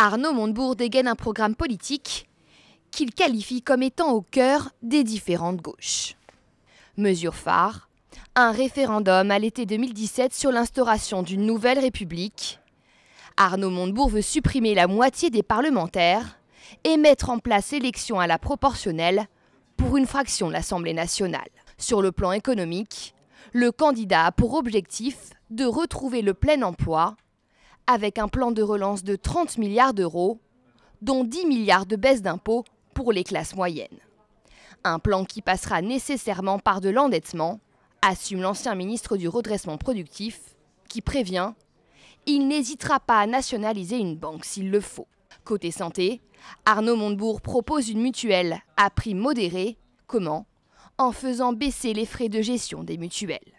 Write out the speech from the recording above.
Arnaud Montebourg dégaine un programme politique qu'il qualifie comme étant au cœur des différentes gauches. Mesure phare, un référendum à l'été 2017 sur l'instauration d'une nouvelle République. Arnaud Montebourg veut supprimer la moitié des parlementaires et mettre en place l'élection à la proportionnelle pour une fraction de l'Assemblée nationale. Sur le plan économique, le candidat a pour objectif de retrouver le plein emploi avec un plan de relance de 30 milliards d'euros, dont 10 milliards de baisse d'impôts pour les classes moyennes. Un plan qui passera nécessairement par de l'endettement, assume l'ancien ministre du redressement productif, qui prévient il n'hésitera pas à nationaliser une banque s'il le faut. Côté santé, Arnaud Montebourg propose une mutuelle à prix modéré. Comment En faisant baisser les frais de gestion des mutuelles.